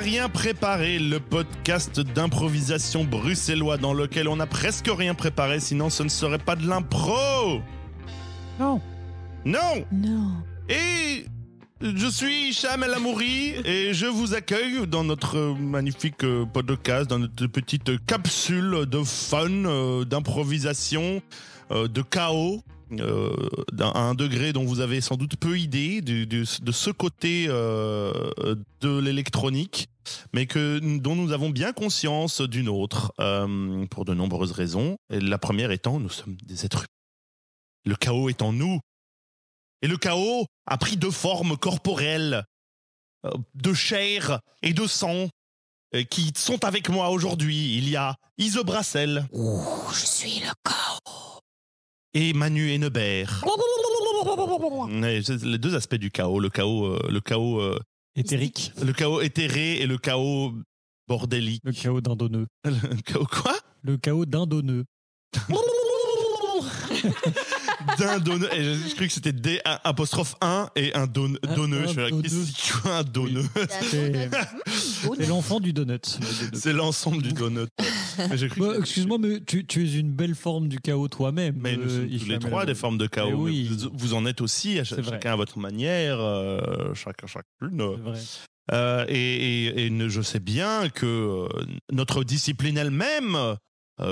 rien préparé, le podcast d'improvisation bruxellois dans lequel on n'a presque rien préparé, sinon ce ne serait pas de l'impro. Non. Non. Non. Et je suis Cham El Amouri et je vous accueille dans notre magnifique euh, podcast, dans notre petite capsule de fun, euh, d'improvisation, euh, de chaos. à un degré dont vous avez sans doute peu idée de ce côté de l'électronique mais que dont nous avons bien conscience d'une autre, euh, pour de nombreuses raisons. Et la première étant, nous sommes des êtres humains. Le chaos est en nous. Et le chaos a pris deux formes corporelles, euh, de chair et de sang, euh, qui sont avec moi aujourd'hui. Il y a Isobrassel je suis le chaos. Et Manu Hennebert. les deux aspects du chaos, le chaos, le chaos Éthérique. Le chaos éthéré et le chaos bordélique. Le chaos dindonneux. Le chaos quoi Le chaos dindonneux. dindonneux. Et je, je croyais que c'était D apostrophe 1 et un don, Je donneux. Un, je qu'est-ce un donneux C'est l'enfant du donut. C'est l'ensemble du donut. Bah, excuse-moi, mais tu, es une belle forme du chaos toi-même. Mais nous euh, tous les trois des formes de chaos. Vous, en êtes aussi, chacun à votre manière, euh, chacun, chacune. Euh, et, je sais bien que notre discipline elle-même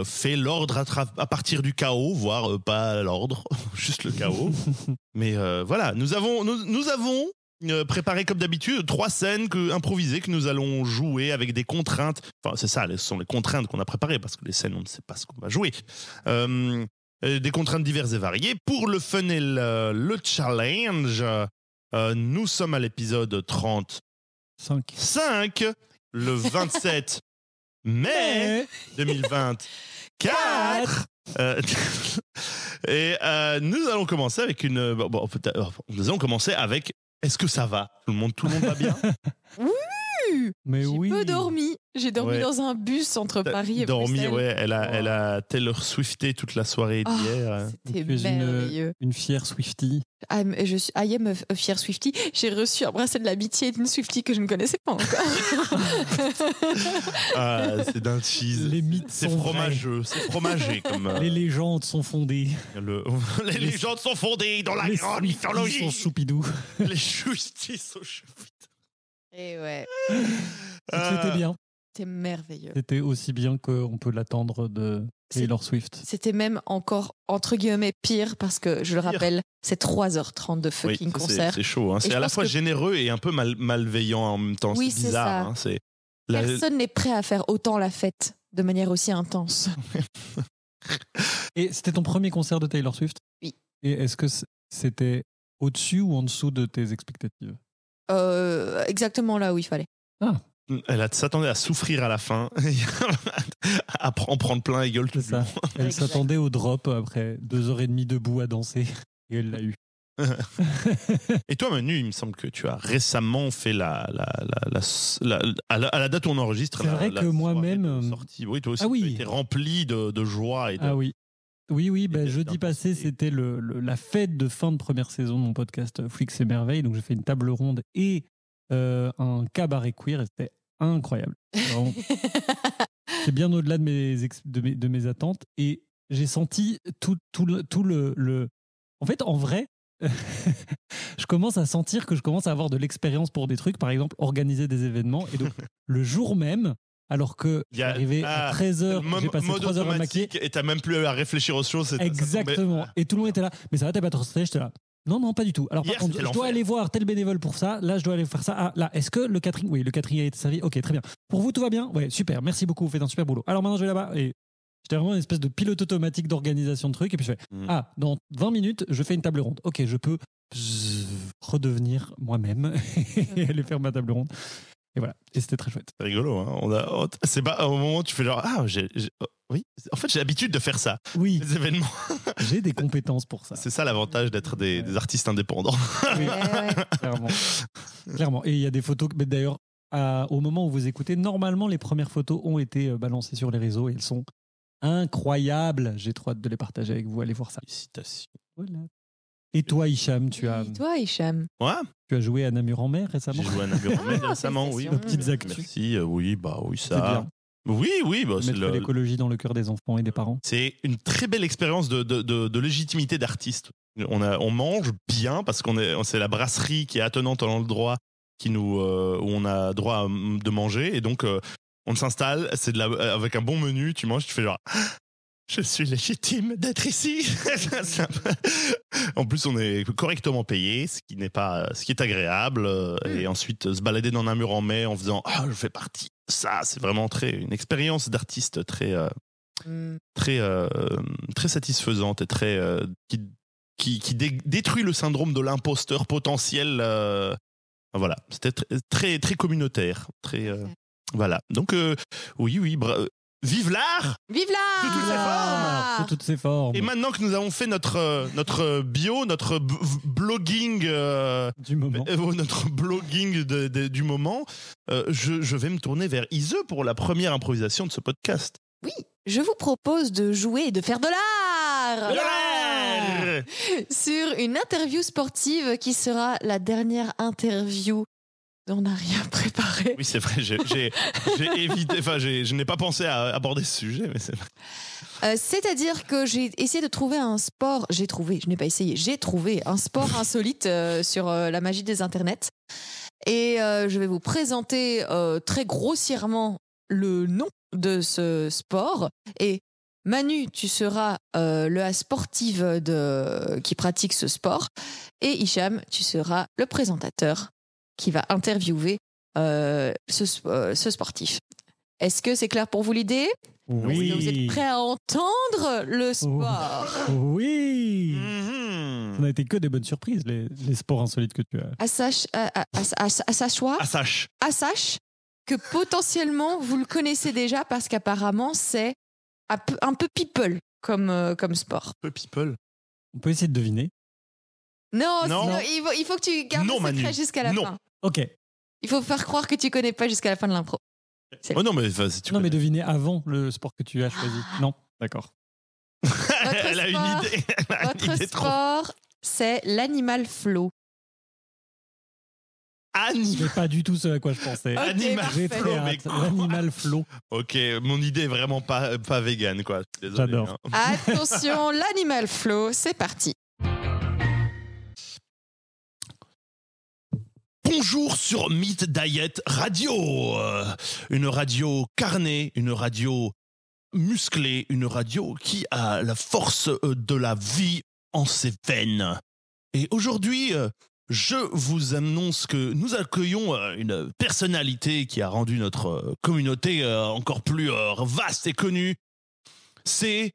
fait l'ordre à, partir du chaos, voire pas l'ordre, juste le chaos. Mais voilà, nous avons, nous avons euh, préparer comme d'habitude, trois scènes que, improvisées que nous allons jouer avec des contraintes. Enfin, c'est ça, ce sont les contraintes qu'on a préparées, parce que les scènes, on ne sait pas ce qu'on va jouer. Euh, euh, des contraintes diverses et variées. Pour le fun et le, challenge, nous sommes à l'épisode 35 5. le 27 mai 2024. et nous allons commencer avec une. nous allons commencer avec est-ce que ça va Tout le monde, tout le monde va bien Oui j'ai peu dormi. J'ai dormi dans un bus entre Paris et dormi, Bruxelles. ouais. Elle a, elle a Taylor Swifté toute la soirée ah, d'hier. Hein. C'était merveilleux. Une, une fière Swiftie. Ah, je suis, I am a, fière Swiftie J'ai reçu un bracelet de l'amitié d'une Swiftie que je ne connaissais pas encore. ah, c'est d'un cheese. Les mythes c'est fromageux, c'est fromager comme. Euh, les légendes sont fondées. Le... Les, légendes sont fondées dans la grande mythologie. Sont choupidou. Les justices sont choupidou. C'était bien. C'était merveilleux. C'était aussi bien qu'on peut l'attendre de Taylor Swift. C'était même encore, entre guillemets, pire, parce que je le rappelle, c'est 3h30 de fucking concert. C'est chaud. Hein. C'est à la fois généreux et un peu malveillant en même temps. c'est bizarre. Ça. Hein, Personne n'est prêt à faire autant la fête de manière aussi intense. et c'était ton premier concert de Taylor Swift Oui. Et est-ce que c'était au-dessus ou en dessous de tes expectatives euh, exactement là où il fallait. Ah. Elle s'attendait à souffrir à la fin, à en prendre plein et gueule tout ça. Elle s'attendait au drop après deux heures et demie debout à danser et elle l'a eu. et toi, Manu, il me semble que tu as récemment fait la, la, la, la, à, la, date où on enregistre. C'est vrai que moi-même, euh, oui, toi aussi, ah tu as rempli de, de joie et de, ah oui. Oui, oui, bah, jeudi passé, c'était la fête de fin de première saison de mon podcast euh, Flix et Merveille. Donc, j'ai fait une table ronde et euh, un cabaret queer c'était incroyable. C'est bien au-delà de mes, attentes et j'ai senti tout, le, le. En fait, en vrai, je commence à sentir que je commence à avoir de l'expérience pour des trucs, par exemple organiser des événements. Et donc, le jour même, alors que il arrivé à 13h, ah, j'ai passé 3 heures à maquiller. Et t'as même plus à réfléchir aux choses. Exactement. Et tout le monde était là. Mais ça va, t'as pas trop stressé, j'étais là. Non, non, pas du tout. Alors, par contre, je dois aller voir tel bénévole pour ça. Là, je dois aller faire ça. Ah, là, est-ce que le catering, oui, le catering a été servi. Ok, très bien. Pour vous, tout va bien Ouais, super. Merci beaucoup. Vous faites un super boulot. Alors maintenant, je vais là-bas et J'étais vraiment une espèce de pilote automatique d'organisation de trucs. Et puis je fais, mm. ah, dans 20 minutes, je fais une table ronde. Ok, je peux euh, redevenir moi-même et aller faire ma table ronde. Et voilà. c'était très chouette. C'est rigolo, hein. On a, oh, c'est pas au moment où tu fais genre, ah, j'ai, oh, oui. En fait, j'ai l'habitude de faire ça. Oui. Les événements. J'ai des compétences pour ça. C'est ça l'avantage d'être des, artistes indépendants. Oui. Eh clairement. Et il y a des photos, mais d'ailleurs, au moment où vous écoutez, normalement, les premières photos ont été euh, balancées sur les réseaux et elles sont incroyables. J'ai trop hâte de les partager avec vous. Allez voir ça. Félicitations. Voilà. Et toi, Hicham, tu as. Et toi, Hicham Ouais. Tu as joué à Namur en mer récemment J'ai joué à Namur en mer ah, récemment, oui. De petites actus. Si, oui, bah oui, ça. Oui, oui. Bah, Mettre le... l'écologie dans le cœur des enfants et des parents. C'est une très belle expérience de, de, de, légitimité d'artiste. On, on mange bien parce qu'on est, c'est la brasserie qui est attenante dans le droit qui nous, euh, où on a droit de manger. Et donc, euh, on s'installe, c'est avec un bon menu, tu manges, tu fais genre, je suis légitime d'être ici. en plus, on est correctement payé, ce qui n'est pas, ce qui est agréable. Euh, et hmm. ensuite, euh, se balader dans un mur en mai en faisant ah, je fais partie. Ça, c'est vraiment très une expérience d'artiste très, euh, hmm. très, très satisfaisante et très qui, qui, détruit le syndrome de l'imposteur potentiel. voilà, c'était très, très, communautaire, très. Voilà. Donc oui, oui, Vive l'art Vive l'art toutes ses formes Et maintenant que nous avons fait notre euh, notre euh, bio, notre blogging euh, du moment, notre blogging du moment, je, vais me tourner vers Ise pour la première improvisation de ce podcast. Oui, je vous propose de jouer et de faire de l'art. Sur une interview sportive qui sera la dernière interview on n'a rien préparé. Oui, c'est vrai, j'ai, évité, enfin, je n'ai pas pensé à aborder ce sujet, mais c'est vrai. Euh, c'est-à-dire que j'ai essayé de trouver un sport, j'ai trouvé, je n'ai pas essayé, j'ai trouvé un sport insolite euh, sur euh, la magie des internets. Et je vais vous présenter très grossièrement le nom de ce sport. Et Manu, tu seras le sportif de, qui pratique ce sport. Et Hicham, tu seras le présentateur qui va interviewer euh, ce, euh, ce sportif. Est-ce que c'est clair pour vous l'idée oui. Vous êtes prêts à entendre le oh. sport Oui. Mhm. Ça n'a été que des bonnes surprises, les, les sports insolites que tu as. À, sache à, à, à sache que potentiellement, vous le connaissez déjà parce qu'apparemment, c'est un peu people comme, euh, comme sport. Un peu people On peut essayer de deviner. Non, il, faut, que tu gardes non, le jusqu'à la non. fin. Ok. Il faut faire croire que tu connais pas jusqu'à la fin de l'impro. Oh non, mais, enfin, tu non, mais deviner avant le sport que tu as choisi. Ah. non, d'accord. Elle a une idée. votre sport, c'est l'animal flow. je C'est pas du tout ce à quoi je pensais. Animal flow, L'animal flow. Ok, mon idée est vraiment pas, vegan, quoi. J'adore. Hein. Attention, l'animal flow, c'est parti. Bonjour sur Meet Diet Radio. une radio carnée, une radio musclée, une radio qui a la force euh, de la vie en ses veines. Et aujourd'hui, euh, je vous annonce que nous accueillons euh, une personnalité qui a rendu notre communauté encore plus vaste et connue. C'est...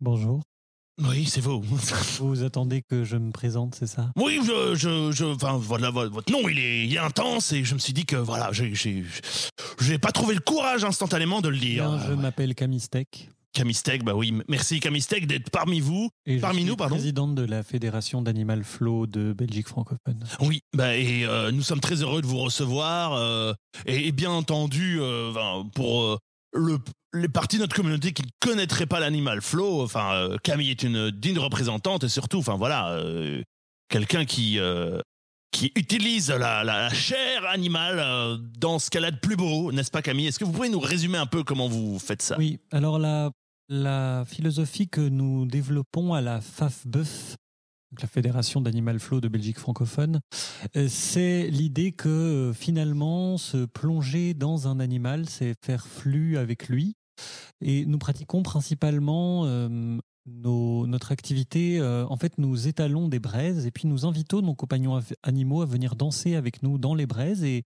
Bonjour. Oui, c'est vous. vous attendez que je me présente, c'est ça Oui, je, je, je, enfin voilà, votre nom, il est, il intense et je me suis dit que voilà, j'ai, j'ai, pas trouvé le courage instantanément de le dire. je m'appelle Camistec. Camistec, bah oui, merci Camistec d'être parmi vous, et parmi nous, pardon. Présidente de la Fédération d'Animal Flow de Belgique francophone. Oui, bah et euh, nous sommes très heureux de vous recevoir euh, et, bien entendu, euh, pour les parties de notre communauté qui ne connaîtraient pas l'animal Flo. Enfin, euh, Camille est une digne représentante et surtout, enfin voilà, euh, quelqu'un qui euh, qui utilise la, la chair animale dans ce qu'elle a de plus beau, n'est-ce pas Camille Est-ce que vous pouvez nous résumer un peu comment vous faites ça Oui, alors la, la philosophie que nous développons à la FAFBEUF, la Fédération d'Animal Flow de Belgique francophone, euh, c'est l'idée que euh, finalement se plonger dans un animal, c'est faire flux avec lui. Et nous pratiquons principalement euh, nos, notre activité, en fait, nous étalons des braises et puis nous invitons nos compagnons animaux à venir danser avec nous dans les braises et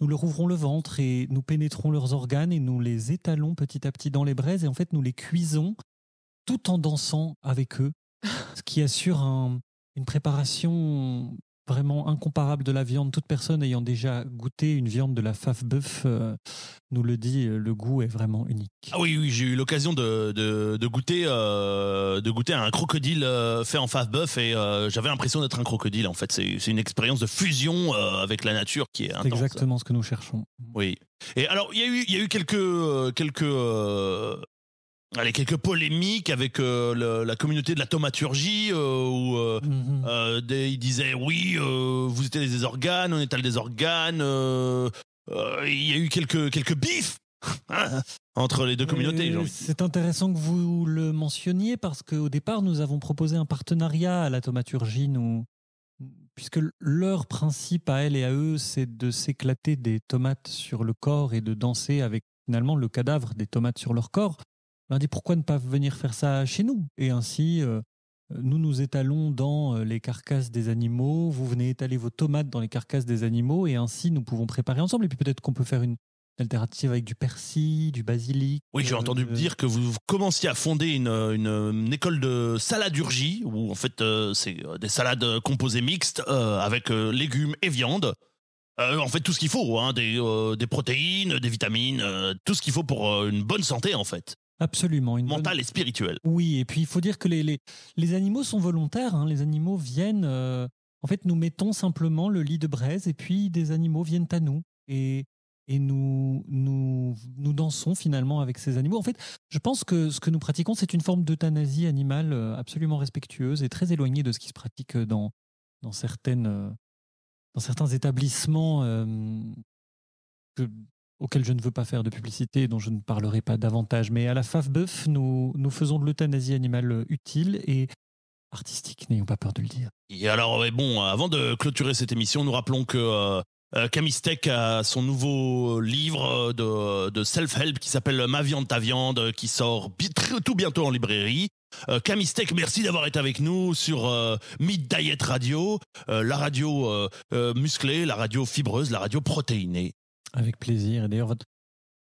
nous leur ouvrons le ventre et nous pénétrons leurs organes et nous les étalons petit à petit dans les braises et en fait nous les cuisons tout en dansant avec eux, ce qui assure un, une préparation vraiment incomparable de la viande. Toute personne ayant déjà goûté une viande de la fave bœuf euh, nous le dit, euh, le goût est vraiment unique. Ah oui, oui j'ai eu l'occasion de, de, goûter, euh, de goûter un crocodile fait en fave bœuf et j'avais l'impression d'être un crocodile en fait. C'est une expérience de fusion avec la nature qui est C'est exactement ce que nous cherchons. Oui. Et alors, il y a eu, y a eu quelques, quelques allez, quelques polémiques avec euh, la communauté de la tomaturgie euh, où euh, mhm. ils disaient oui, vous étalez des organes, on étale des organes. Il y a eu quelques quelques bifs hein, entre les deux communautés. C'est intéressant que vous le mentionniez parce qu'au départ, nous avons proposé un partenariat à la tomaturgie, puisque leur principe à elle et à eux, c'est de s'éclater des tomates sur le corps et de danser avec finalement le cadavre des tomates sur leur corps m'a dit pourquoi ne pas venir faire ça chez nous Et ainsi, euh, nous nous étalons dans euh, les carcasses des animaux, vous venez étaler vos tomates dans les carcasses des animaux, et ainsi nous pouvons préparer ensemble. Et puis peut-être qu'on peut faire une, alternative avec du persil, du basilic. Oui, j'ai euh, entendu dire que vous commenciez à fonder une, une, école de saladurgie, où en fait c'est des salades composées mixtes avec légumes et viande. en fait, tout ce qu'il faut, hein, des, des, protéines, des vitamines, tout ce qu'il faut pour une bonne santé en fait. Absolument. Une mentale et spirituelle. Oui, et puis il faut dire que les, les, les animaux sont volontaires. Hein. Les animaux viennent. Euh, en fait, nous mettons simplement le lit de braise et puis des animaux viennent à nous. Et, et nous, nous, nous dansons finalement avec ces animaux. En fait, je pense que ce que nous pratiquons, c'est une forme d'euthanasie animale euh, absolument respectueuse et très éloignée de ce qui se pratique dans, dans, certaines, euh, dans certains établissements que, auquel je ne veux pas faire de publicité, dont je ne parlerai pas davantage. Mais à la FAFBEUF, nous, nous faisons de l'euthanasie animale utile et artistique, n'ayons pas peur de le dire. Et alors, bon, avant de clôturer cette émission, nous rappelons que euh, euh Camistec a son nouveau livre euh, de, self-help qui s'appelle Ma viande, ta viande, qui sort tout bientôt en librairie. Euh, Camistec, merci d'avoir été avec nous sur euh, Diet Radio, euh, la radio musclée, la radio fibreuse, la radio protéinée. Avec plaisir. Et d'ailleurs,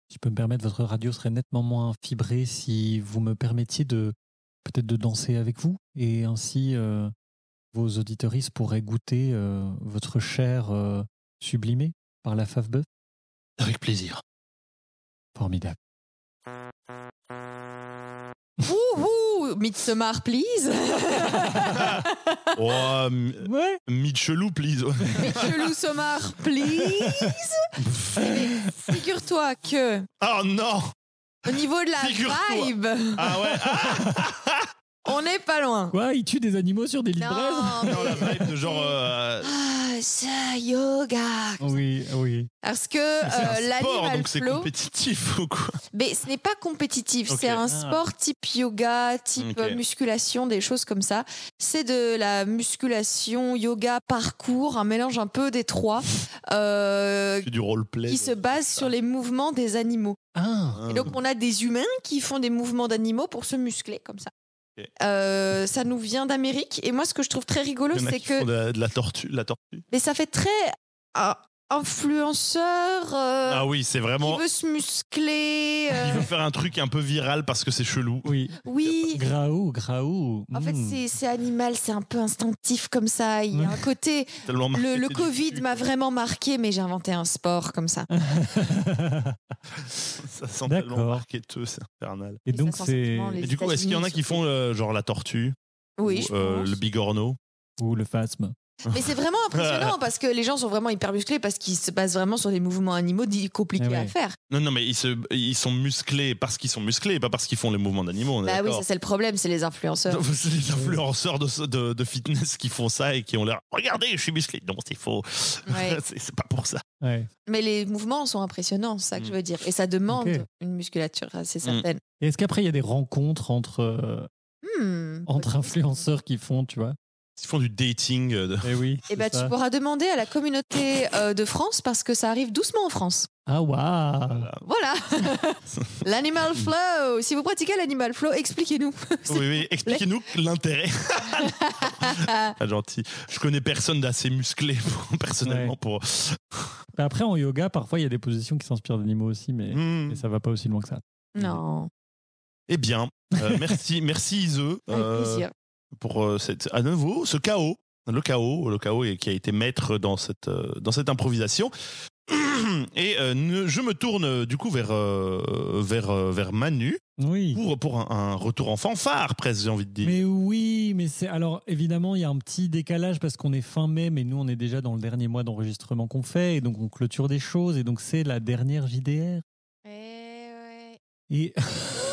si je peux me permettre, votre radio serait nettement moins fibrée si vous me permettiez de peut-être de danser avec vous. Et ainsi, euh, vos auditoristes pourraient goûter euh, votre chair euh, sublimée par la fave Avec plaisir. Formidable. Midsommar, please. oh, please. Chelou Sommar, please. Figure-toi que. Oh non Au niveau de la vibe. Ah ouais On n'est pas loin. Quoi il tue des animaux sur des libraises Non, non la vibe de genre. Euh, ah ça, yoga. Oui, oui. Parce que C'est euh, compétitif ou quoi Mais ce n'est pas compétitif. C'est un ah. sport type yoga, type musculation, des choses comme ça. C'est de la musculation, yoga, parcours, un mélange un peu des trois. Euh, du roleplay. Qui se base sur les mouvements des animaux. Ah. Et donc on a des humains qui font des mouvements d'animaux pour se muscler comme ça. Euh, ça nous vient d'Amérique. Et moi, ce que je trouve très rigolo, c'est que. De la, tortue, la tortue. Mais ça fait très. Ah, influenceur. Euh, ah oui, c'est vraiment. Qui veut se muscler. Il veut euh. faire un truc un peu viral parce que c'est chelou. Oui. Oui. Graou, graou. En fait, hmm. c'est animal, c'est un peu instinctif comme ça. Il y a un côté. le, le Covid m'a vraiment marqué, mais j'ai inventé un sport comme ça. ça sent tellement marqueteux, c'est infernal. Et, donc, c'est. Et du coup, est-ce qu'il y en a qui font euh, genre la tortue Oui. je pense. Le bigorneau. Ou le phasme. Mais c'est vraiment impressionnant parce que les gens sont vraiment hyper musclés parce qu'ils se basent vraiment sur des mouvements animaux compliqués eh à faire. Non, non, mais ils, se, ils sont musclés parce qu'ils sont musclés, pas parce qu'ils font les mouvements d'animaux. Bah oui, ça c'est le problème, c'est les influenceurs. C'est les influenceurs de, de, fitness qui font ça et qui ont l'air regardez, je suis musclé. Non, c'est faux. c'est pas pour ça. Mais les mouvements sont impressionnants, c'est ça que je mm. veux dire. Et ça demande une musculature assez mm. certaine. est-ce qu'après il y a des rencontres entre, euh, hmm, entre influenceurs qui font, tu vois ils font du dating. Euh, eh oui. Et eh ben, tu pourras demander à la communauté euh, de France parce que ça arrive doucement en France. Ah waouh Voilà L'animal flow Si vous pratiquez l'animal flow, expliquez-nous. oui, oui, expliquez-nous l'intérêt. Pas gentil. Je connais personne d'assez musclé personnellement pour... après, en yoga, parfois, il y a des positions qui s'inspirent d'animaux aussi, mais, ça hmm. ne ça va pas aussi loin que ça. Non. Eh bien, euh, merci, merci Ise pour euh, cette, à nouveau ce chaos. Le chaos, le chaos qui a été maître dans cette, euh, dans cette improvisation. Et euh, je me tourne du coup vers, vers, vers Manu oui. pour, pour un, retour en fanfare, presque, j'ai envie de dire. Mais oui, mais c'est. Alors évidemment, il y a un petit décalage parce qu'on est fin mai, mais nous, on est déjà dans le dernier mois d'enregistrement qu'on fait, et donc on clôture des choses, et donc c'est la dernière JDR. Eh et...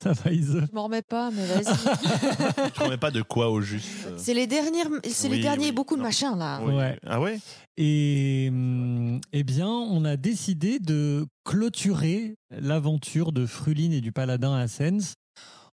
Ça va, m'en remets pas, mais vas-y. je m'en remets pas de quoi au juste. Euh. C'est les derniers, c'est les derniers beaucoup de ah. machins là. Ah ouais. Et hum, eh bien, on a décidé de clôturer l'aventure de Fruline et du Paladin à Sens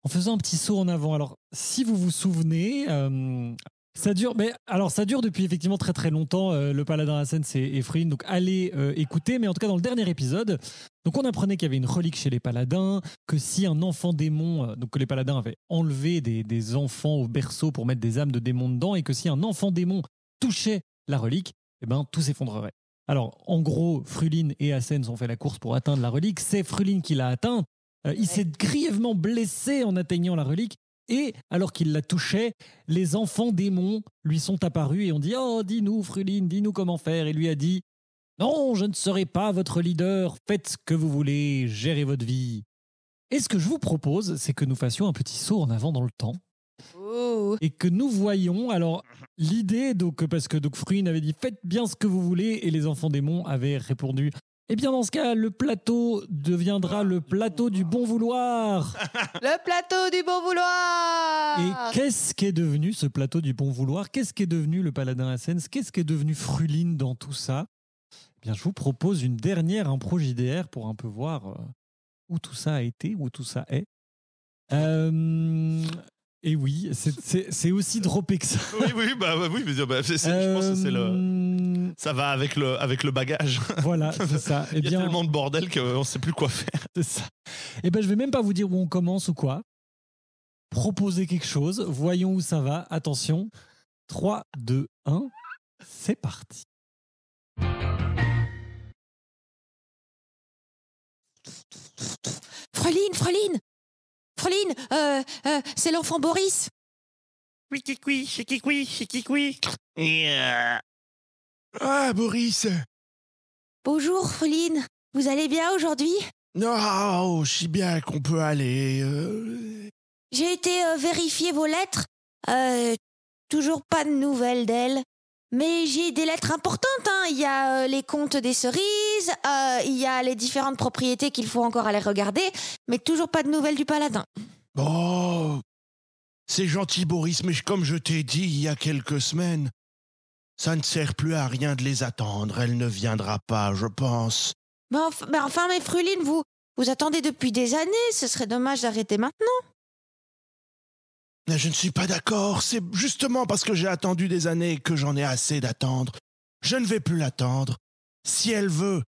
en faisant un petit saut en avant. Alors, si vous vous souvenez, hum, ça dure, mais alors ça dure depuis effectivement très très longtemps. Euh, le paladin Hassan, c'est Efrin, donc allez euh, écouter. Mais en tout cas, dans le dernier épisode, donc on apprenait qu'il y avait une relique chez les paladins, que si un enfant démon, euh, donc que les paladins avaient enlevé des, enfants au berceau pour mettre des âmes de démons dedans, et que si un enfant démon touchait la relique, eh ben tout s'effondrerait. Alors en gros, Fruline et Asens ont fait la course pour atteindre la relique. C'est Fruline qui l'a atteinte. il s'est grièvement blessé en atteignant la relique. Et alors qu'il la touchait, les enfants démons lui sont apparus et ont dit Oh, dis-nous, Fruline, dis-nous comment faire. Et lui a dit Non, je ne serai pas votre leader, faites ce que vous voulez, gérez votre vie. Et ce que je vous propose, c'est que nous fassions un petit saut en avant dans le temps. Oh. Et que nous voyons, alors l'idée, donc parce que donc avait dit faites bien ce que vous voulez, et les enfants démons avaient répondu eh bien, dans ce cas, le plateau deviendra le plateau du bon vouloir. Le plateau du bon vouloir. Et qu'est-ce qui est devenu ce plateau du bon vouloir Qu'est-ce qui est devenu le paladin Ascens Qu'est-ce qui est devenu Fruline dans tout ça Eh bien, je vous propose une dernière impro JDR pour un peu voir euh, où tout ça a été, où tout ça est. Euh, et oui, c'est aussi dropé que ça. Oui, oui, oui bah, bah, mais, bah, je pense que c'est le. Euh, ça va avec le, avec le bagage. Voilà, c'est ça. Eh Il y a tellement de bordel qu'on ne sait plus quoi faire. C'est ça. Et eh ben, je vais même pas vous dire où on commence ou quoi. Proposer quelque chose, voyons où ça va. Attention. 3, 2, 1, c'est parti. Freline, Freline, Fréline, euh, euh, c'est l'enfant Boris. Oui, qui, c'est qui euh, Ah, Boris Bonjour, Fréline, Vous allez bien aujourd'hui Non, si bien qu'on peut aller. Euh. J'ai été vérifier vos lettres. toujours pas de nouvelles d'elle. Mais j'ai des lettres importantes. Hein. Il y a euh, les comptes des cerises, euh, il y a les différentes propriétés qu'il faut encore aller regarder, mais toujours pas de nouvelles du paladin. Oh C'est gentil, Boris, mais comme je t'ai dit il y a quelques semaines, ça ne sert plus à rien de les attendre. Elle ne viendra pas, je pense. Mais ben, enfin, mais, ben, enfin, Fruline, vous, vous attendez depuis des années. Ce serait dommage d'arrêter maintenant. Je ne suis pas d'accord, c'est justement parce que j'ai attendu des années que j'en ai assez d'attendre. Je ne vais plus l'attendre. Si elle veut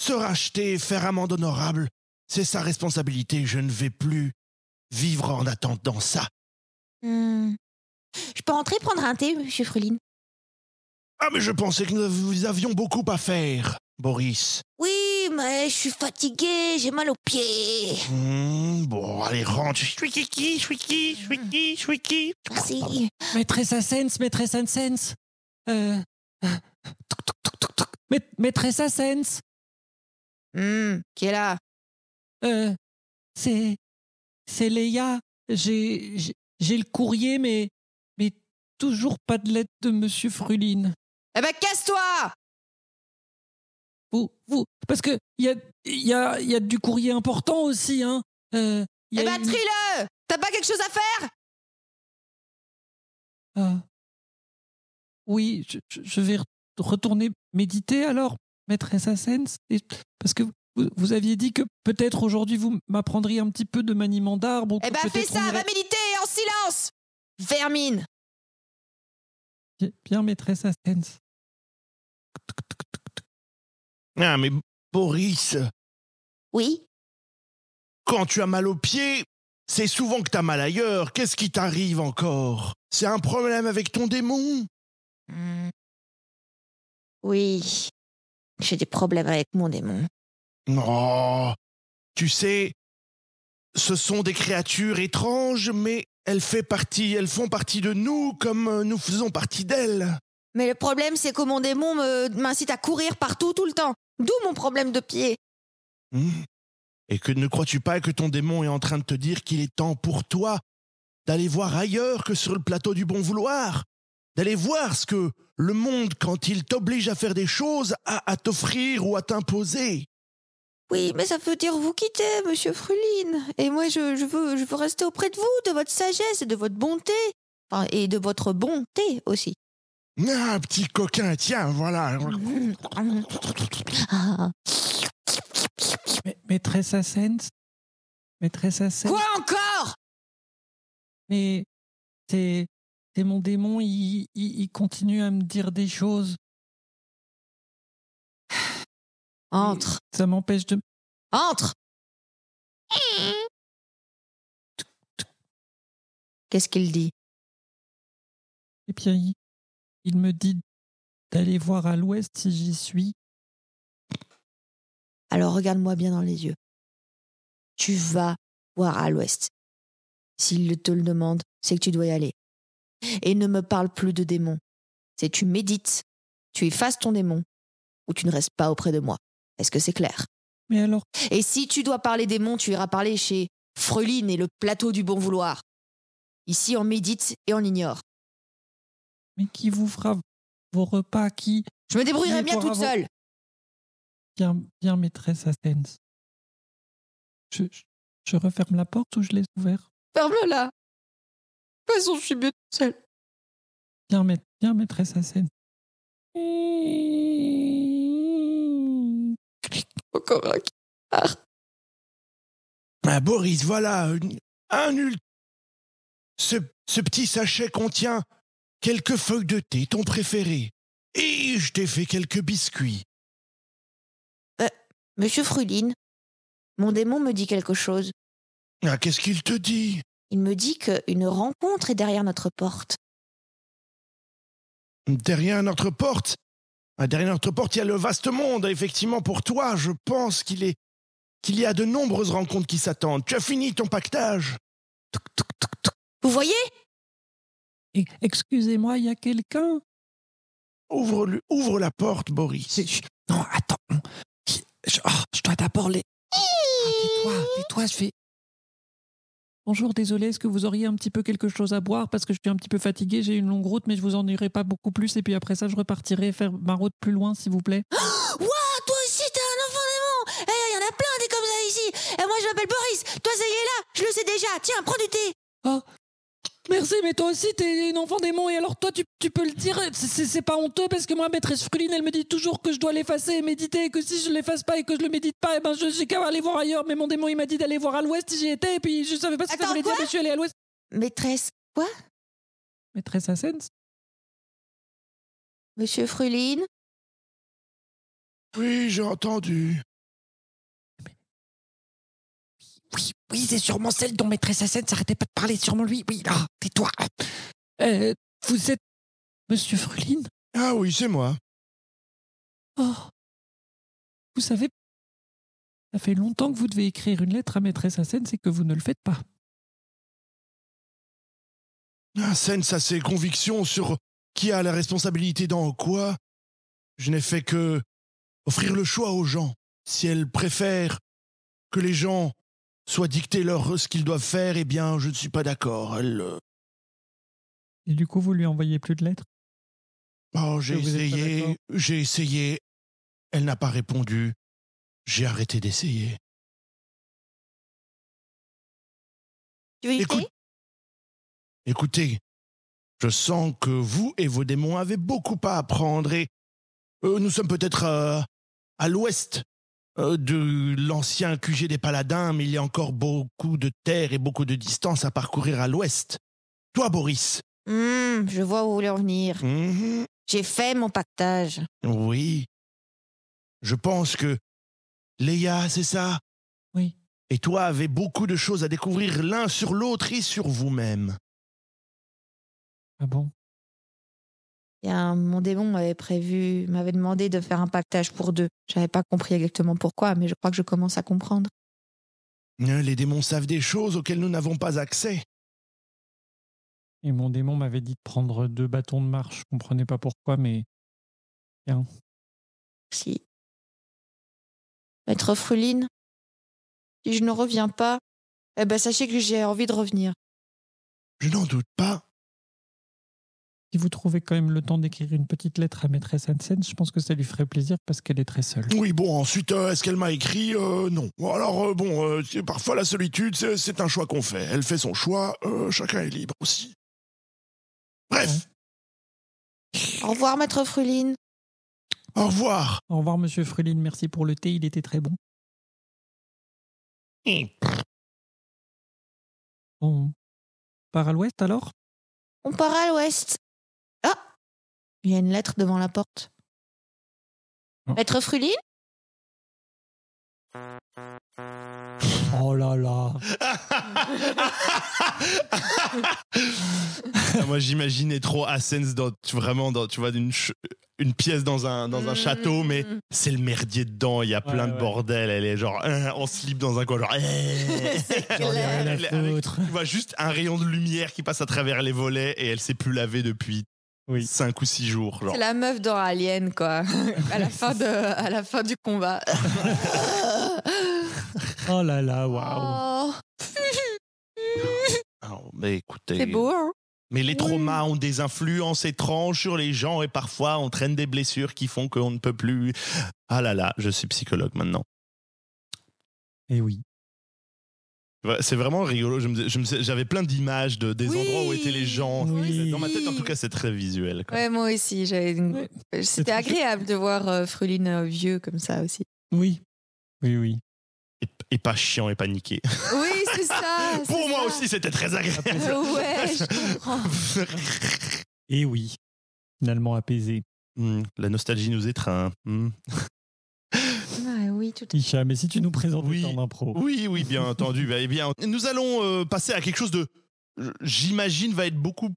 se racheter et faire amende honorable, c'est sa responsabilité, je ne vais plus vivre en attendant ça. Hmm. Je peux rentrer prendre un thé, monsieur Fruline Ah, mais je pensais que nous avions beaucoup à faire, Boris. Oui, mais je suis fatiguée, j'ai mal aux pieds. Hmm, bon, allez, rentre. Chouiki, chouiki, chouiki, chouiki. Merci. Maîtresse Asens, Sense, maîtresse toc, Sense. Euh... Maîtresse Asens. Sense. Hum, qui est là Euh, c'est... C'est Léa. J'ai... J'ai le courrier, mais... Mais toujours pas de lettre de Monsieur Fruline. Eh ben, casse-toi vous, vous. Parce que il y a, y, a, y a du courrier important aussi, hein. Euh, eh ben, trie-le T'as pas quelque chose à faire Ah... Oui, je, vais retourner méditer alors, maîtresse Assens, parce que vous, aviez dit que peut-être aujourd'hui vous m'apprendriez un petit peu de maniement d'arbre. Eh ben, fais ça, va méditer en silence Vermine Bien, maîtresse Assens. Ah, mais Boris. Oui Quand tu as mal aux pieds, c'est souvent que t'as mal ailleurs. Qu'est-ce qui t'arrive encore C'est un problème avec ton démon hmm. Oui. J'ai des problèmes avec mon démon. Oh Tu sais, ce sont des créatures étranges, mais elles, fait partie, elles font partie de nous comme euh, nous faisons partie d'elles. Mais le problème, c'est que mon démon euh, m'incite à courir partout tout le temps. D'où mon problème de pied. Mmh. Et que ne crois-tu pas que ton démon est en train de te dire qu'il est temps pour toi d'aller voir ailleurs que sur le plateau du bon vouloir, d'aller voir ce que le monde, quand il t'oblige à faire des choses, a à t'offrir ou à t'imposer. Oui, mais ça veut dire vous quitter, monsieur Fruline. Et moi, je, veux, je veux rester auprès de vous, de votre sagesse et de votre bonté. Enfin, et de votre bonté aussi. Ah, petit coquin, tiens, voilà. Mais, maîtresse Ascens Maîtresse Ascens Quoi encore Mais c'est mon démon, il, il, continue à me dire des choses. Entre. ça m'empêche de... Entre Qu'est-ce qu'il dit et eh bien, il me dit d'aller voir à l'ouest si j'y suis. Alors regarde-moi bien dans les yeux. Tu vas voir à l'ouest. S'il te le demande, c'est que tu dois y aller. Et ne me parle plus de démons. C'est tu médites, tu effaces ton démon, ou tu ne restes pas auprès de moi. Est-ce que c'est clair Mais alors Et si tu dois parler démon, tu iras parler chez Freline et le plateau du bon vouloir. Ici, on médite et on ignore mais qui vous fera vos repas, qui... Je me débrouillerai bien toute seule. Bien, bien maîtresse Athens. Je, referme la porte ou je laisse ouverte Ferme-la. De toute façon, je suis bien toute seule. Bien, bien maîtresse Athens. Encore un qui part. Bah, Boris, voilà un, un Ce, ce petit sachet contient quelques feuilles de thé, ton préféré. Et je t'ai fait quelques biscuits. Euh, Monsieur Fruline, mon démon me dit quelque chose. Ah, qu'est-ce qu'il te dit Il me dit qu'une rencontre est derrière notre porte. Derrière notre porte ah, Derrière notre porte, il y a le vaste monde. Effectivement, pour toi, je pense qu'il est qu'il y a de nombreuses rencontres qui s'attendent. Tu as fini ton pactage. Vous voyez Excusez-moi, il y a quelqu'un ouvre, ouvre la porte, Boris. non, attends. Oh, je, dois d'abord les. Ah, toi tais-toi, je fais. Bonjour, désolé, est-ce que vous auriez un petit peu quelque chose à boire Parce que je suis un petit peu fatigué, j'ai une longue route, mais je vous en pas beaucoup plus. Et puis après ça, je repartirai faire ma route plus loin, s'il vous plaît. Waouh, toi aussi, t'es un enfant démon Eh, il y en a plein des comme ça ici Et eh, moi, je m'appelle Boris Toi, ça y est là Je le sais déjà Tiens, prends du thé Oh, Merci, mais toi aussi, t'es une enfant démon, et alors toi, tu, peux le dire, c'est pas honteux, parce que moi, maîtresse Fruline, elle me dit toujours que je dois l'effacer et méditer, et que si je l'efface pas et que je le médite pas, et eh ben je suis qu'à aller voir ailleurs, mais mon démon, il m'a dit d'aller voir à l'ouest, j'y étais, et puis je savais pas ce que ça voulait dire, mais je suis allée à l'ouest. Maîtresse, quoi Maîtresse Assens Monsieur Fruline Oui, j'ai entendu. Oui, oui, c'est sûrement celle dont maîtresse Hassen s'arrêtait pas de parler, sûrement lui. Oui, là, tais-toi. Euh, vous êtes Monsieur Fruline ?»« Ah oui, c'est moi. Oh. Vous savez, ça fait longtemps que vous devez écrire une lettre à maîtresse Hassen, c'est que vous ne le faites pas. Hassen ça a ses convictions sur qui a la responsabilité dans quoi. Je n'ai fait que offrir le choix aux gens. Si elle préfère que les gens soit dicter leur ce qu'ils doivent faire, eh bien, je ne suis pas d'accord. Elle, euh, Et du coup, vous lui envoyez plus de lettres Oh, j'ai essayé, j'ai essayé. Elle n'a pas répondu. J'ai arrêté d'essayer. Tu Écoutez, je sens que vous et vos démons avez beaucoup à apprendre et euh, nous sommes peut-être euh, à l'ouest euh, de l'ancien QG des Paladins, mais il y a encore beaucoup de terre et beaucoup de distance à parcourir à l'ouest. Toi, Boris hmm, Je vois où vous voulez en venir. Mhm. J'ai fait mon pactage. Oui. Je pense que Léa, c'est ça Oui. Et toi avez beaucoup de choses à découvrir l'un sur l'autre et sur vous-même. Ah bon mon démon m'avait prévu, m'avait demandé de faire un pactage pour deux. J'avais pas compris exactement pourquoi, mais je crois que je commence à comprendre. Euh, les démons savent des choses auxquelles nous n'avons pas accès. Et mon démon m'avait dit de prendre deux bâtons de marche. Je comprenais pas pourquoi, mais. Bien. Si. Maître Fruline, si je ne reviens pas, eh ben sachez que j'ai envie de revenir. Je n'en doute pas vous trouvez quand même le temps d'écrire une petite lettre à maîtresse Hansen, je pense que ça lui ferait plaisir parce qu'elle est très seule. Oui, bon, ensuite, euh, est-ce qu'elle m'a écrit euh, Non. Alors, euh, bon, bon, euh, parfois la solitude, c'est un choix qu'on fait. Elle fait son choix, chacun est libre aussi. Bref. Au revoir, maître Fruline. Au revoir. Au revoir, monsieur Fruline. Merci pour le thé, il était très bon. Bon. Hmm. On part à l'ouest alors On part à l'ouest. Ah Il y a une lettre devant la porte. Lettre Maître Fruline Oh là là ah, Moi j'imaginais trop Assens vraiment tu vois une, une pièce dans un dans un château mais mm. c'est le merdier dedans, il y a plein de bordel, elle est genre hein, on slip dans un coin genre eh. tu vois juste un rayon de lumière qui passe à travers les volets et elle s'est plus lavée depuis oui. ou six jours. C'est la meuf dans Alien, quoi. à, la fin de, à la fin du combat. oh là là, waouh. Ah, mais écoutez. C'est beau, hein. mais les traumas ont des influences étranges sur les gens et parfois entraînent des blessures qui font qu'on ne peut plus. Ah là là, je suis psychologue maintenant. Eh oui. C'est vraiment rigolo. j'avais plein d'images de, des endroits où étaient les gens. Dans ma tête, en tout cas, c'est très visuel. moi aussi. C'était agréable de voir euh, Fruline euh, vieux comme ça aussi. Oui, oui, oui. Et, pas chiant et paniqué. Oui, c'est ça. Pour moi aussi, c'était très agréable. Ah, et oui, finalement apaisé. Hmm, la nostalgie nous étreint. Hmm. Oui, tout à fait. mais si tu nous présentes oui, Oui, oui, bien entendu. Bah, eh bien, nous allons euh, passer à quelque chose de, j'imagine, va être beaucoup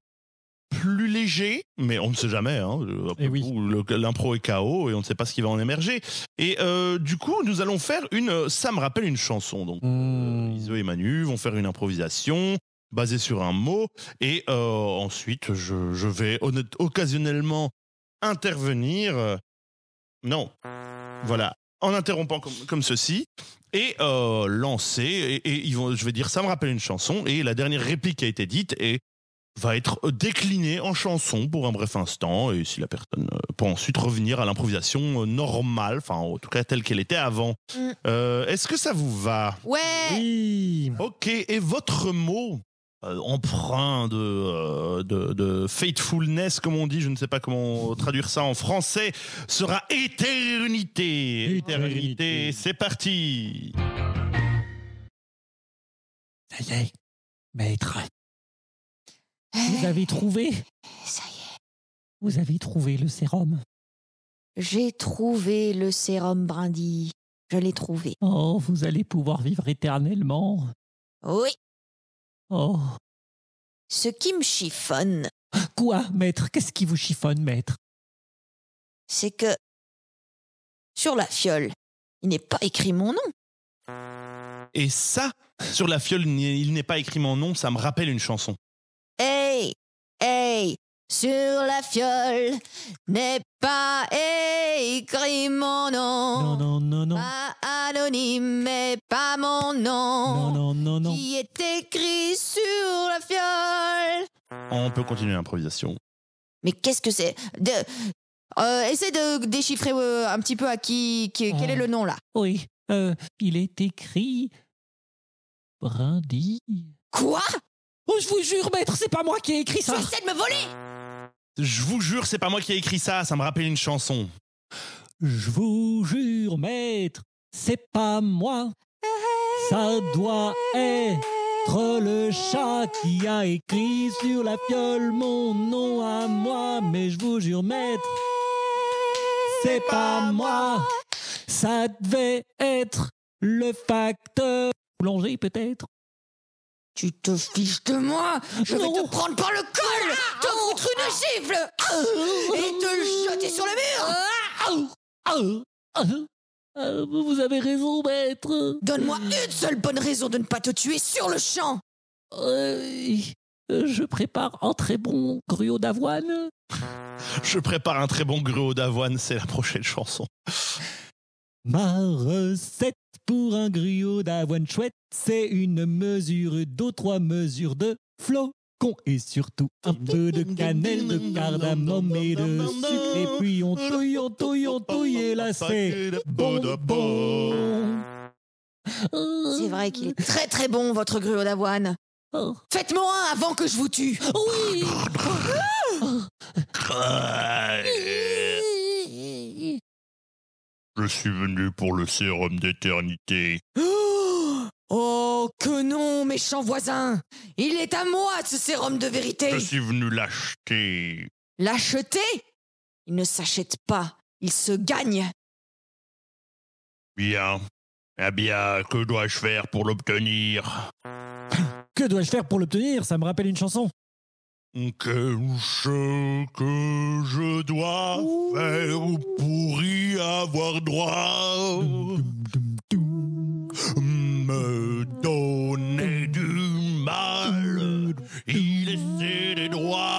plus léger, mais on ne sait jamais. Hein, euh, eh oui. L'impro est chaos et on ne sait pas ce qui va en émerger. Et euh, du coup, nous allons faire une. Ça me rappelle une chanson. Donc, hmm. Iso et Manu vont faire une improvisation basée sur un mot. Et ensuite, je, je vais occasionnellement intervenir. Non. Voilà en interrompant comme, ceci et euh, lancer. Et, ils vont, je vais dire, ça me rappelle une chanson. Et la dernière réplique qui a été dite et va être déclinée en chanson pour un bref instant. Et si la personne euh, peut ensuite revenir à l'improvisation euh, normale, enfin en tout cas telle qu'elle était avant. Mm. Est-ce que ça vous va Oui. Ok. Et votre mot euh, emprunt de, euh, de, faithfulness, comme on dit, je ne sais pas comment traduire ça en français, sera éternité. Éternité, c'est parti. Ça y est, maître. Vous avez trouvé eh, Ça y est. Vous avez trouvé le sérum. J'ai trouvé le sérum Brindis Je l'ai trouvé. Oh, vous allez pouvoir vivre éternellement. Oui. Oh. Ce qui me chiffonne. Quoi, maître Qu'est-ce qui vous chiffonne, maître C'est que. Sur la fiole, il n'est pas écrit mon nom. Et ça, sur la fiole, il n'est pas écrit mon nom, ça me rappelle une chanson sur la fiole n'est pas écrit mon nom. Non, non, non, non. Pas anonyme, mais pas mon nom. Non, non, non, non. Qui est écrit sur la fiole. On peut continuer l'improvisation. Mais qu'est-ce que c'est de... Euh, de déchiffrer euh, un petit peu à qui, quel est oh. le nom là. Oui, euh, il est écrit Brindy. Quoi Oh, je vous jure, maître, c'est pas moi qui ai écrit ça. Tu de me voler Je vous jure, c'est pas moi qui ai écrit ça. Ça me rappelle une chanson. Je vous jure, maître, c'est pas moi. Ça doit être le chat qui a écrit sur la fiole mon nom à moi. Mais je vous jure, maître, c'est pas moi. Ça devait être le facteur boulanger, peut-être. Tu te fiches de moi Je vais te prendre par le col, te foutre une gifle et te jeter sur le mur Vous avez raison, maître. Donne-moi une seule bonne raison de ne pas te tuer sur le champ. Euh, je prépare un très bon gruau d'avoine. Je prépare un très bon gruau d'avoine, c'est la prochaine chanson. Ma recette pour un griot d'avoine chouette, c'est une mesure d'eau, trois mesures de flocons et surtout un peu de cannelle, de cardamome et de sucre. Et puis on touille, on touille, on touille et là c'est bon, bon. C'est vrai qu'il est très très bon votre gruau d'avoine. Faites-moi un avant que je vous tue. Oui. Ah. Je suis venu pour le sérum d'éternité. Oh que non, méchant voisin Il est à moi, ce sérum de vérité Je suis venu l'acheter. L'acheter Il ne s'achète pas, il se gagne. Bien. Eh bien, que dois-je faire pour l'obtenir Que dois-je faire pour l'obtenir Ça me rappelle une chanson. Quel chose que je dois faire pour y avoir droit Me donner du mal, il laisser des droits.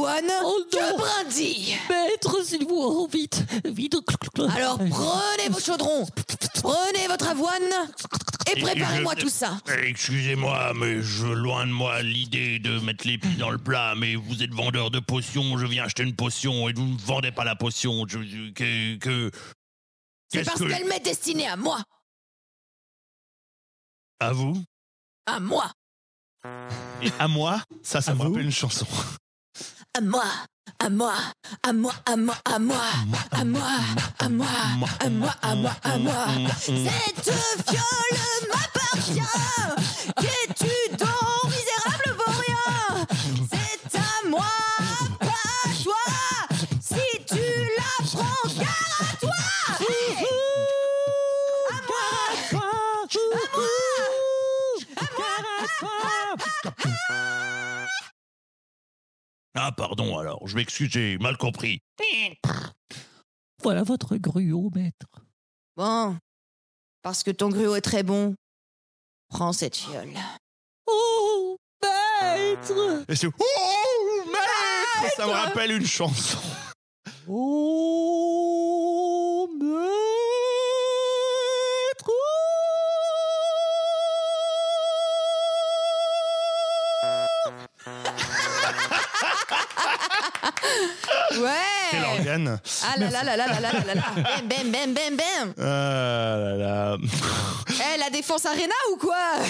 d'avoine oh Maître, s'il vous vite, Alors prenez vos chaudrons, prenez votre avoine et préparez-moi tout ça eh, Excusez-moi, mais je loin de moi l'idée de mettre les pieds dans le plat, mais vous êtes vendeur de potions, je viens acheter une potion et vous ne vendez pas la potion, je, que... C'est parce qu'elle m'est destinée à moi À vous À moi à moi, ça, ça me rappelle une chanson à moi, à moi, à moi, à moi, à moi, à moi, à moi, à moi, à moi, à moi. Cette viole m'appartient. Qu'es-tu donc, misérable vaurien C'est à moi, pas à toi. Si tu la prends, gare à toi. à moi, à moi, à moi, à moi. Ah, pardon alors, je m'excuse, j'ai mal compris. Voilà votre gruau, maître. Bon, parce que ton gruau est très bon, prends cette fiole. Oh, maître Oh, maître Ça me rappelle une chanson. Oh Ouais Ah là là là là là là là là Bam bam bam bam bam Ah là Eh, la défense arena ou quoi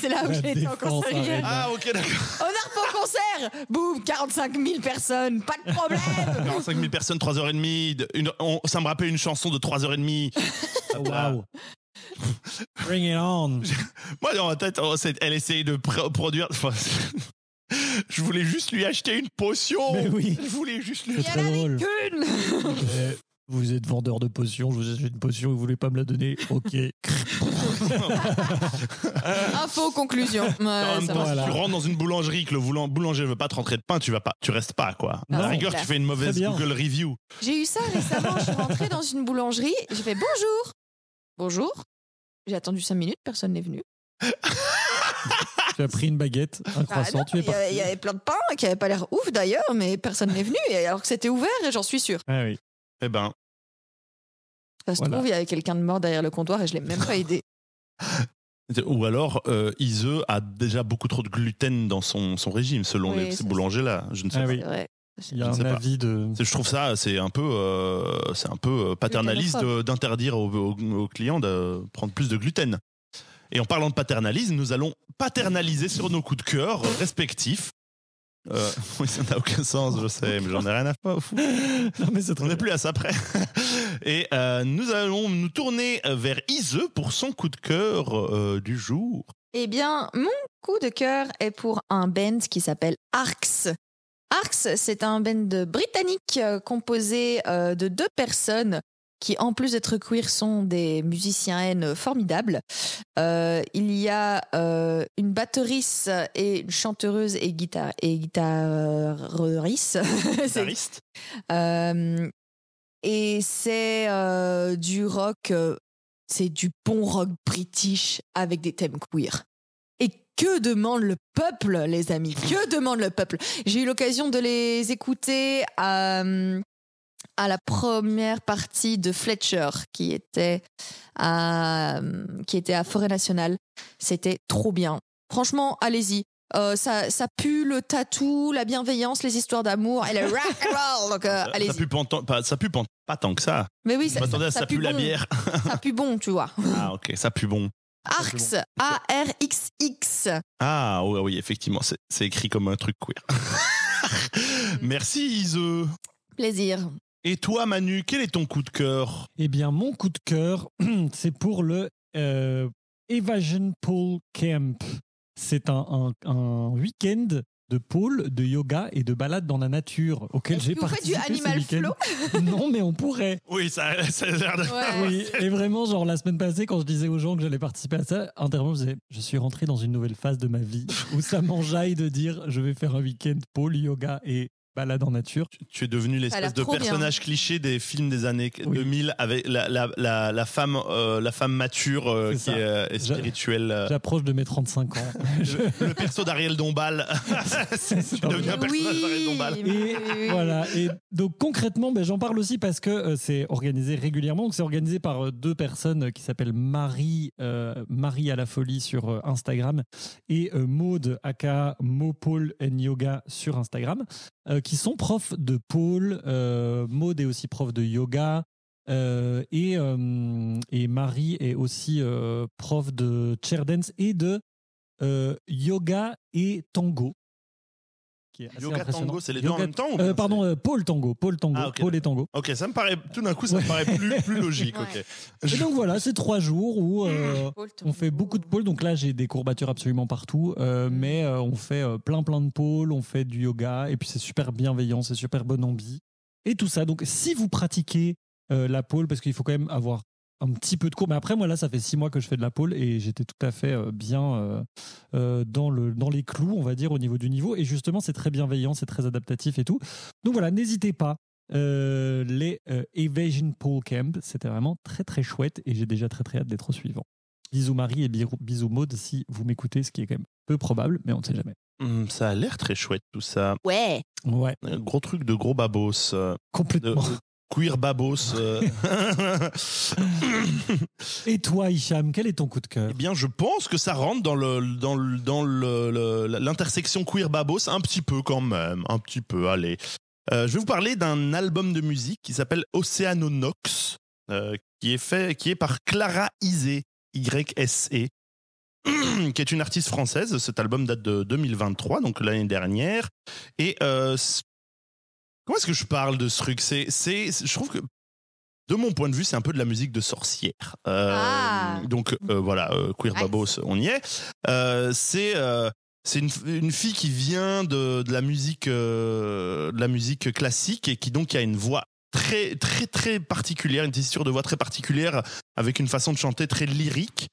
C'est là où j'ai été en concert hier. Ah, ok, d'accord. Honneur pour concert Boum, 45 000 personnes, pas de problème 45 000 personnes, 3h30. on- ça me rappelle une chanson de 3h30. Ah, wow. Bring it on. Moi, dans ma tête, oh, elle essaye de produire. Je voulais juste lui acheter une potion. Mais oui. Je voulais juste lui acheter une. Mais euh, vous êtes vendeur de potions, je vous achète une potion, vous voulez pas me la donner Ok. Info conclusion. tu rentres dans une boulangerie que le boulanger boulanger veut pas te rentrer de pain, tu vas pas, tu restes pas quoi. Ah la rigueur, tu fais une mauvaise Google review. J'ai eu ça récemment. je suis rentrée dans une boulangerie, Je fait bonjour, bonjour. J'ai attendu 5 minutes, personne n'est venu. Tu as pris une baguette, un bah croissant, tu es parti. Il y avait plein de pain qui n'avait pas l'air ouf d'ailleurs, mais personne n'est venu, alors que c'était ouvert et j'en suis sûr. Ah oui. Eh ben. Ça se trouve, il y avait quelqu'un de mort derrière le comptoir et je l'ai même pas aidé. Ou alors, euh, a déjà beaucoup trop de gluten dans son, son régime, selon les boulangers-là. Je ne ah sais ah pas. Oui. Il y a un avis de. Je trouve ça, c'est un peu, euh, c'est un peu euh, paternaliste d'interdire aux, clients de prendre plus de gluten. Et en parlant de paternalisme, nous allons paternaliser sur nos coups de cœur respectifs. Euh, oui, ça n'a aucun sens, je sais, mais j'en ai rien à faire. Non, mais ça On plus à ça près. Et euh, nous allons nous tourner vers Ise pour son coup de cœur euh, du jour. Eh bien, mon coup de cœur est pour un band qui s'appelle Arx. Arx, c'est un band britannique composé de deux personnes, qui en plus d'être queer sont des musiciens formidables. Euh, il y a euh, une batteriste et une chanteuse et guitare et euh, et c'est du rock, c'est du bon rock british avec des thèmes queer. Et que demande le peuple, les amis Que demande le peuple J'ai eu l'occasion de les écouter à à la première partie de Fletcher qui était à, euh, qui était à Forêt Nationale. C'était trop bien. Franchement, allez-y. Euh, ça, ça pue le tatou, la bienveillance, les histoires d'amour et le rock and roll. Donc, euh, ça, pue pas, tant que ça. Mais oui, ça, pue, la bière. ça pue bon, tu vois. Ah, ok, ça pue bon. Arx, A-R-X-X. Ah, oui, oh, oui effectivement, c'est écrit comme un truc queer. Mm. Merci, Ise. Plaisir. Et toi, Manu, quel est ton coup de cœur Eh bien, mon coup de cœur, c'est pour le euh, Evasion Pool Camp. C'est un, week-end de pôle, de yoga et de balade dans la nature auquel j'ai participé. On du animal flow Non, mais on pourrait. Oui, ça, ça a l'air de. Oui, et vraiment, genre la semaine passée, quand je disais aux gens que j'allais participer à ça, intérieurement, je je suis rentré dans une nouvelle phase de ma vie où ça m'enjaille de dire, je vais faire un week-end pôle yoga et balade en nature. Tu, es devenu l'espèce de personnage cliché des films des années 2000 avec la, la, la, femme, euh, la femme mature euh, qui est, euh, spirituelle. J'approche de mes 35 ans. le, perso d'Ariel Dombal. c'est devenu un personnage d'Ariel Dombal. voilà. Et donc concrètement, ben, j'en parle aussi parce que c'est organisé régulièrement. C'est organisé par deux personnes qui s'appellent Marie, Marie à la folie sur Instagram et Maude aka Mopol Yoga sur Instagram. Euh, qui sont profs de pôle. Euh, Maud est aussi prof de yoga. Euh, et, euh, et, Marie est aussi prof de chair dance et de yoga et tango. Yoga Tango, c'est les deux en même temps ou euh, Pardon, euh, pole Paul Tango, Paul Tango, ah, Paul et Tango. Ok, ça me paraît tout d'un coup, ça me paraît plus, logique. Et donc voilà, c'est trois jours où euh, on fait beaucoup de pôles. Donc là, j'ai des courbatures absolument partout, mm. mais on fait plein plein de pôles, on fait du yoga, et puis c'est super bienveillant, c'est super bon ambi. Et tout ça. Donc si vous pratiquez la pole parce qu'il faut quand même avoir un petit peu de cours. Mais après, moi, là, ça fait six mois que je fais de la pole et j'étais tout à fait euh, bien euh, euh, dans, le, dans les clous, on va dire, au niveau du niveau. Et justement, c'est très bienveillant, c'est très adaptatif et tout. Donc voilà, n'hésitez pas. les Evasion Pole Camp, c'était vraiment très très chouette et j'ai déjà très très hâte d'être au suivant. Bisous Marie et bisous mode si vous m'écoutez, ce qui est quand même peu probable, mais on ne sait jamais. Hum, ça a l'air très chouette tout ça. Ouais. Ouais. Un gros truc de gros babos. Complètement. Queer Babos. Euh. Et toi, Hicham, quel est ton coup de cœur Eh bien, je pense que ça rentre dans le dans l'intersection le, Queer Babos un petit peu quand même, un petit peu. Allez, euh, je vais vous parler d'un album de musique qui s'appelle Océano Nox, euh, qui est fait qui est par Clara Isé, Y S E qui est une artiste française. Cet album date de 2023, donc l'année dernière. Et Comment est-ce que je parle de ce truc C'est, c'est, je trouve que de mon point de vue, c'est un peu de la musique de sorcière. Euh, ah. Donc euh, mm. voilà, euh, Queer Babos, on y est. c'est c'est une, fille qui vient de, de la musique de la musique classique et qui donc a une voix très très très particulière, une texture de voix très particulière avec une façon de chanter très lyrique,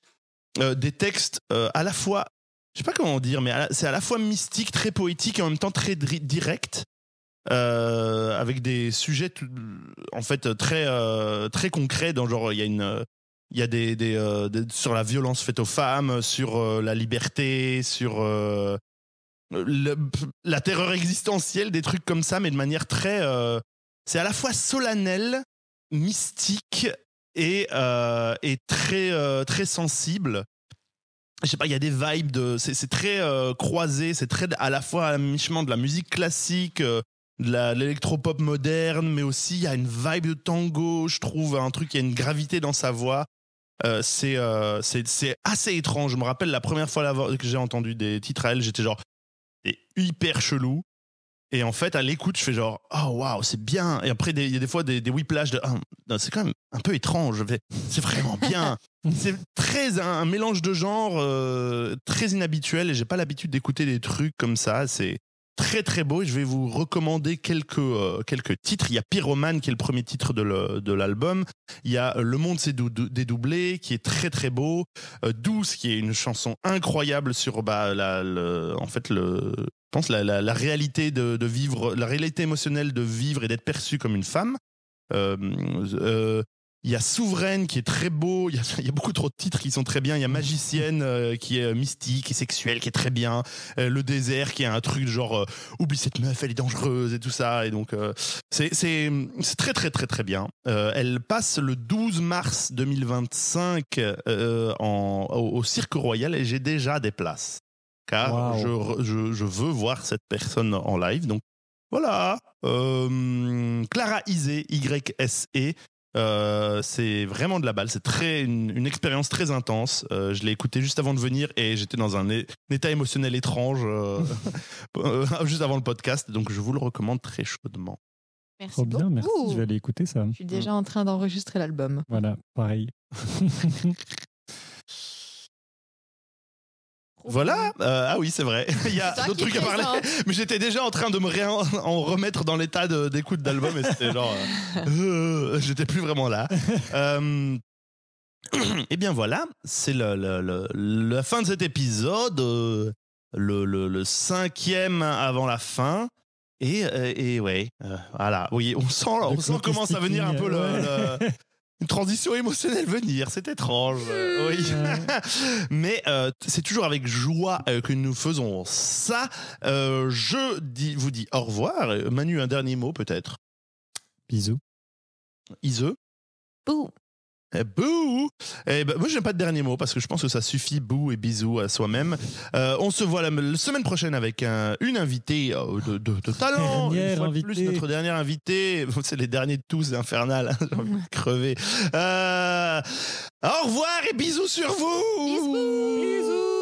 des textes à la fois je sais pas comment dire, mais c'est à la fois mystique, très poétique et en même temps très direct. Euh, avec des sujets en fait très euh, très concrets dans genre il y a une il y a des, des, euh, sur la violence faite aux femmes, sur la liberté, sur la terreur existentielle, des trucs comme ça, mais de manière très c'est à la fois solennel, mystique et et très très sensible je sais pas, il y a des vibes de, c'est très croisé, c'est très à la fois à mi-chemin de la musique classique, de l'électropop moderne, mais aussi il y a une vibe de tango, je trouve, un truc, il y a une gravité dans sa voix. Euh, c'est euh, assez étrange. Je me rappelle la première fois que j'ai entendu des titres à elle, j'étais genre, hyper chelou. Et en fait, à l'écoute, je fais genre, oh waouh, c'est bien. Et après, il y a des fois des, des whiplash de, ah, c'est quand même un peu étrange. C'est vraiment bien. c'est très un, mélange de genres euh, très inhabituel et j'ai pas l'habitude d'écouter des trucs comme ça. C'est très très beau et je vais vous recommander quelques euh, quelques titres. Il y a Pyromane qui est le premier titre de l'album. Il y a Le Monde s'est dédoublé qui est très très beau. Euh, Douce qui est une chanson incroyable sur bah la, en fait le pense la, réalité de, vivre la réalité émotionnelle de vivre et d'être perçu comme une femme. Euh, euh il y a Souveraine qui est très beau. Il y, a, il y a, beaucoup trop de titres qui sont très bien. Il y a Magicienne euh, qui est euh, mystique et sexuelle, qui est très bien. Euh, le désert qui est un truc genre oublie cette meuf, elle est dangereuse et tout ça. Et donc c'est c'est très très très très bien. elle passe le 12 mars 2025 en, au, Cirque Royal et j'ai déjà des places car je, je, je veux voir cette personne en live. Donc voilà, Clara Isé, Y-S-E, euh, c'est vraiment de la balle. C'est très une, expérience très intense. Euh, je l'ai écouté juste avant de venir et j'étais dans un, état émotionnel étrange euh, juste avant le podcast. Donc je vous le recommande très chaudement. Merci beaucoup. merci. écouter ça. Je suis déjà en train d'enregistrer l'album. Voilà, pareil. Voilà. Euh, ah oui, c'est vrai. Il y a d'autres trucs à parler. Hein. Mais j'étais déjà en train de me en remettre dans l'état d'écoute d'album et c'était genre. Euh, euh, j'étais plus vraiment là. eh et bien voilà, c'est la fin de cet épisode, le, cinquième avant la fin. Et, et ouais, voilà. Oui, on sent, on sent comment ça venir un peu le, une transition émotionnelle venir, c'est étrange. Hmm. Euh, oui. Mais euh, c'est toujours avec joie euh, que nous faisons ça. je dis, vous dis au revoir. Manu, un dernier mot peut-être. Bisous. Iseux. Bouh. Eh, bouh eh ben, Moi, j'aime pas de dernier mot parce que je pense que ça suffit, bouh et bisous à soi-même. Euh, on se voit la, semaine prochaine avec une invitée euh, de, de, talent. Dernière plus, notre dernière invitée. C'est les derniers de tous, infernal. J'ai envie crever. Euh, au revoir et bisous sur vous bisous.